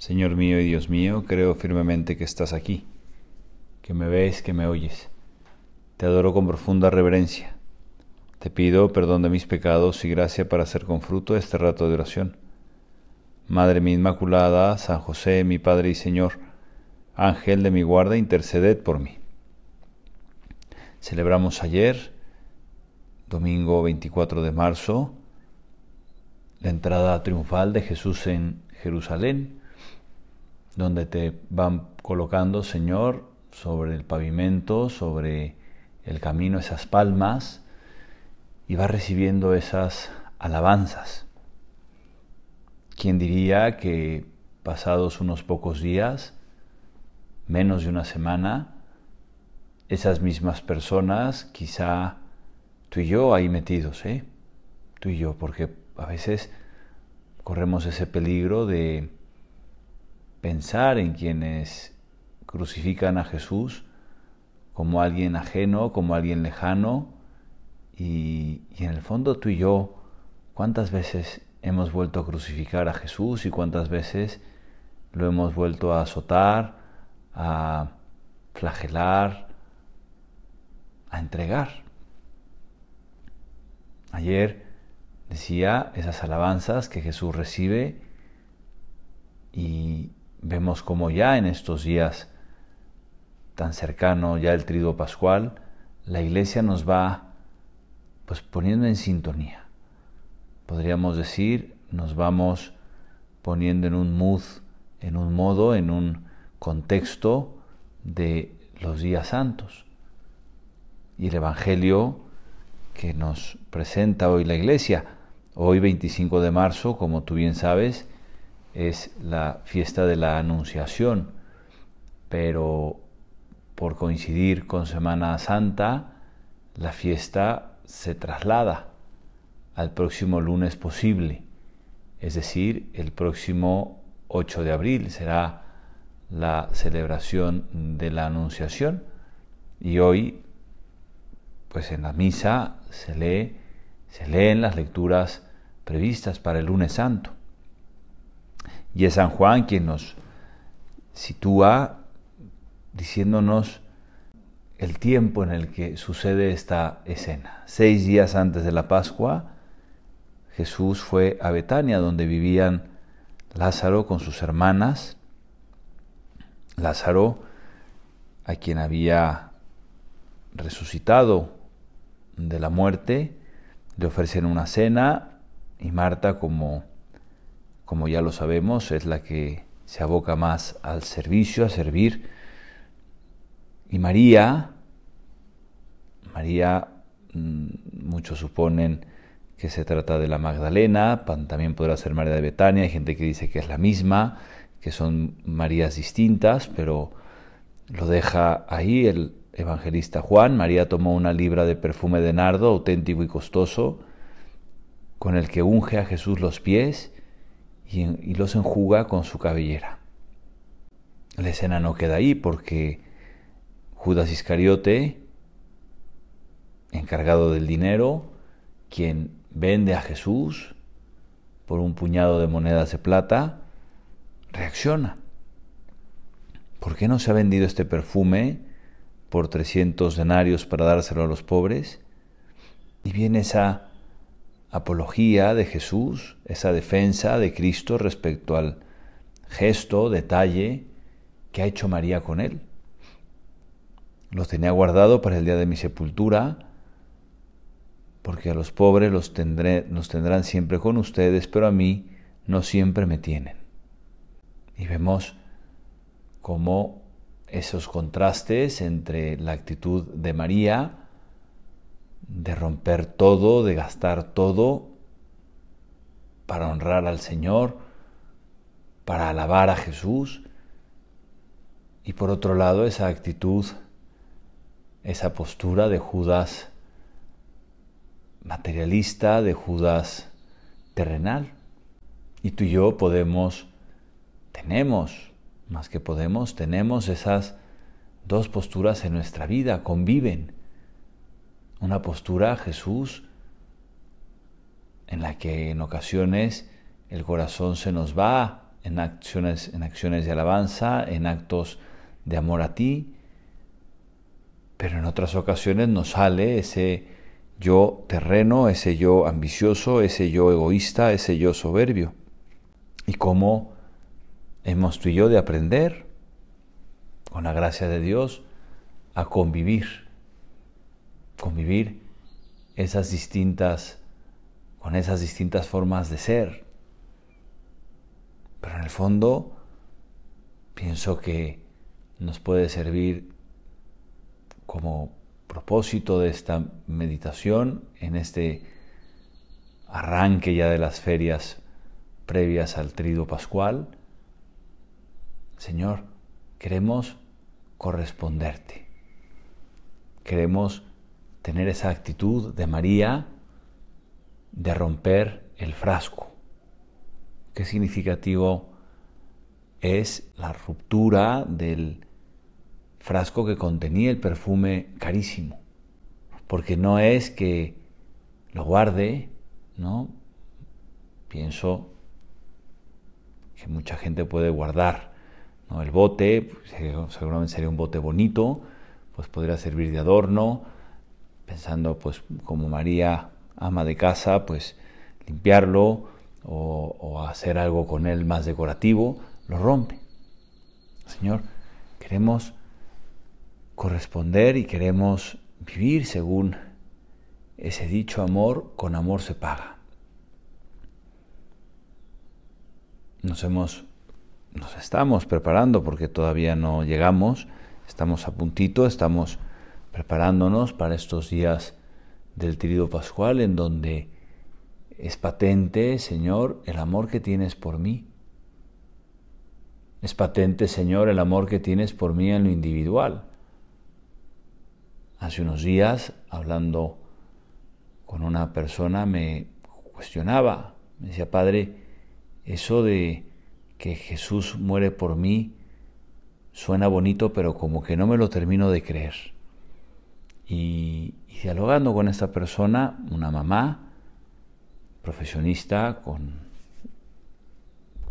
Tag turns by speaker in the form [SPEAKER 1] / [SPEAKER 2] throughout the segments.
[SPEAKER 1] Señor mío y Dios mío, creo firmemente que estás aquí, que me ves, que me oyes. Te adoro con profunda reverencia. Te pido perdón de mis pecados y gracia para hacer con fruto este rato de oración. Madre mi Inmaculada, San José, mi Padre y Señor, Ángel de mi guarda, interceded por mí. Celebramos ayer, domingo 24 de marzo, la entrada triunfal de Jesús en Jerusalén donde te van colocando, Señor, sobre el pavimento, sobre el camino, esas palmas, y vas recibiendo esas alabanzas. ¿Quién diría que pasados unos pocos días, menos de una semana, esas mismas personas, quizá tú y yo ahí metidos, ¿eh? Tú y yo, porque a veces corremos ese peligro de pensar en quienes crucifican a Jesús como alguien ajeno, como alguien lejano, y, en el fondo tú y yo, ¿cuántas veces hemos vuelto a crucificar a Jesús y cuántas veces lo hemos vuelto a azotar, a flagelar, a entregar. Ayer decía esas alabanzas que Jesús recibe y, Vemos como ya en estos días tan cercano, ya el triduo pascual, la iglesia nos va pues poniendo en sintonía. Podríamos decir, nos vamos poniendo en un mood, en un modo, en un contexto de los días santos. Y el Evangelio que nos presenta hoy la iglesia, hoy 25 de marzo, como tú bien sabes, es la fiesta de la Anunciación, pero por coincidir con Semana Santa, la fiesta se traslada al próximo lunes posible, es decir, el próximo 8 de abril será la celebración de la Anunciación y hoy pues en la misa se lee se leen las lecturas previstas para el lunes santo. Y es San Juan quien nos sitúa diciéndonos el tiempo en el que sucede esta escena. Seis días antes de la Pascua, Jesús fue a Betania, donde vivían Lázaro con sus hermanas. Lázaro, a quien había resucitado de la muerte, le ofrecen una cena y Marta, como como ya lo sabemos, es la que se aboca más al servicio, a servir. Y María, María, mm, muchos suponen que se trata de la Magdalena, también podrá ser María de Betania, hay gente que dice que es la misma, que son Marías distintas, pero lo deja ahí el evangelista Juan. María tomó una libra de perfume de nardo auténtico y costoso, con el que unge a Jesús los pies, y, los enjuga con su cabellera. La escena no queda ahí porque Judas Iscariote, encargado del dinero, quien vende a Jesús por un puñado de monedas de plata, reacciona. ¿Por qué no se ha vendido este perfume por 300 denarios para dárselo a los pobres? Y viene esa apología de Jesús, esa defensa de Cristo respecto al gesto, detalle que ha hecho María con él. Los tenía guardado para el día de mi sepultura, porque a los pobres los, tendré, nos tendrán siempre con ustedes, pero a mí no siempre me tienen. Y vemos cómo esos contrastes entre la actitud de María, de romper todo, de gastar todo para honrar al Señor, para alabar a Jesús. Y por otro lado, esa actitud, esa postura de Judas materialista, de Judas terrenal. Y tú y yo podemos, tenemos, más que podemos, tenemos esas dos posturas en nuestra vida, conviven una postura, Jesús, en la que en ocasiones el corazón se nos va en acciones, en acciones de alabanza, en actos de amor a ti, pero en otras ocasiones nos sale ese yo terreno, ese yo ambicioso, ese yo egoísta, ese yo soberbio. Y cómo hemos tú y yo de aprender, con la gracia de Dios, a convivir convivir esas distintas con esas distintas formas de ser. Pero en el fondo pienso que nos puede servir como propósito de esta meditación en este arranque ya de las ferias previas al trido pascual. Señor, queremos corresponderte. Queremos tener esa actitud de María de romper el frasco. Qué significativo es la ruptura del frasco que contenía el perfume carísimo. Porque no es que lo guarde, ¿no? Pienso que mucha gente puede guardar el bote, pues, eh, seguramente sería un bote bonito, pues podría servir de adorno, pensando pues como María ama de casa, pues limpiarlo o, hacer algo con él más decorativo, lo rompe. Señor, queremos corresponder y queremos vivir según ese dicho amor, con amor se paga. Nos hemos nos estamos preparando porque todavía no llegamos, estamos a puntito, estamos preparándonos para estos días del Tríodo Pascual en donde es patente, Señor, el amor que tienes por mí. Es patente, Señor, el amor que tienes por mí en lo individual. Hace unos días, hablando con una persona, me cuestionaba, me decía, Padre, eso de que Jesús muere por mí suena bonito, pero como que no me lo termino de creer. Y, dialogando con esta persona, una mamá profesionista con,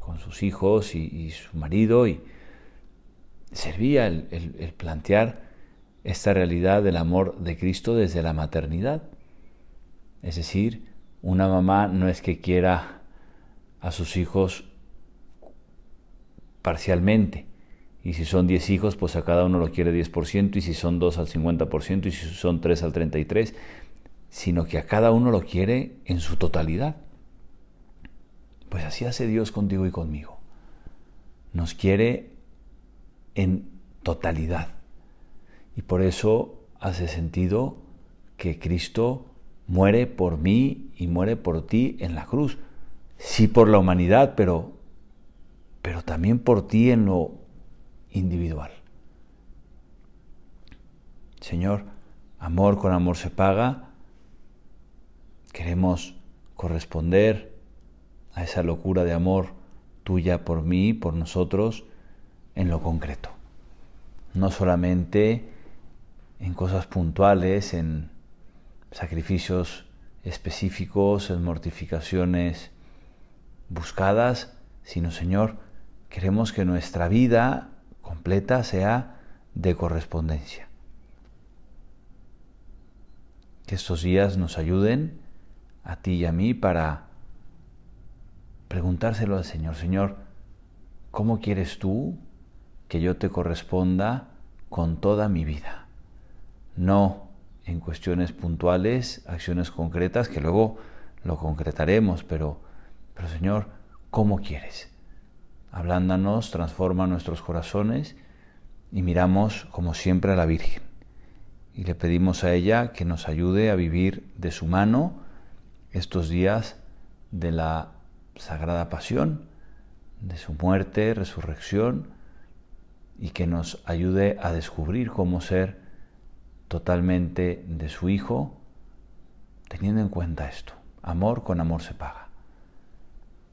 [SPEAKER 1] con sus hijos y, su marido, y servía el plantear esta realidad del amor de Cristo desde la maternidad. Es decir, una mamá no es que quiera a sus hijos parcialmente, y si son 10 hijos, pues a cada uno lo quiere 10%, y si son 2 al 50%, y si son 3 al 33%, sino que a cada uno lo quiere en su totalidad. Pues así hace Dios contigo y conmigo. Nos quiere en totalidad. Y por eso hace sentido que Cristo muere por mí y muere por ti en la cruz. Sí por la humanidad, pero, pero también por ti en lo individual. Señor, amor con amor se paga. Queremos corresponder a esa locura de amor tuya por mí, por nosotros, en lo concreto. No solamente en cosas puntuales, en sacrificios específicos, en mortificaciones buscadas, sino Señor, queremos que nuestra vida completa sea de correspondencia. Que estos días nos ayuden a ti y a mí para preguntárselo al Señor, Señor, ¿cómo quieres tú que yo te corresponda con toda mi vida? No en cuestiones puntuales, acciones concretas, que luego lo concretaremos, pero, pero Señor, ¿cómo quieres? ablándanos, transforma nuestros corazones y miramos como siempre a la Virgen. Y le pedimos a ella que nos ayude a vivir de su mano estos días de la Sagrada Pasión, de su muerte, resurrección, y que nos ayude a descubrir cómo ser totalmente de su Hijo, teniendo en cuenta esto. Amor con amor se paga.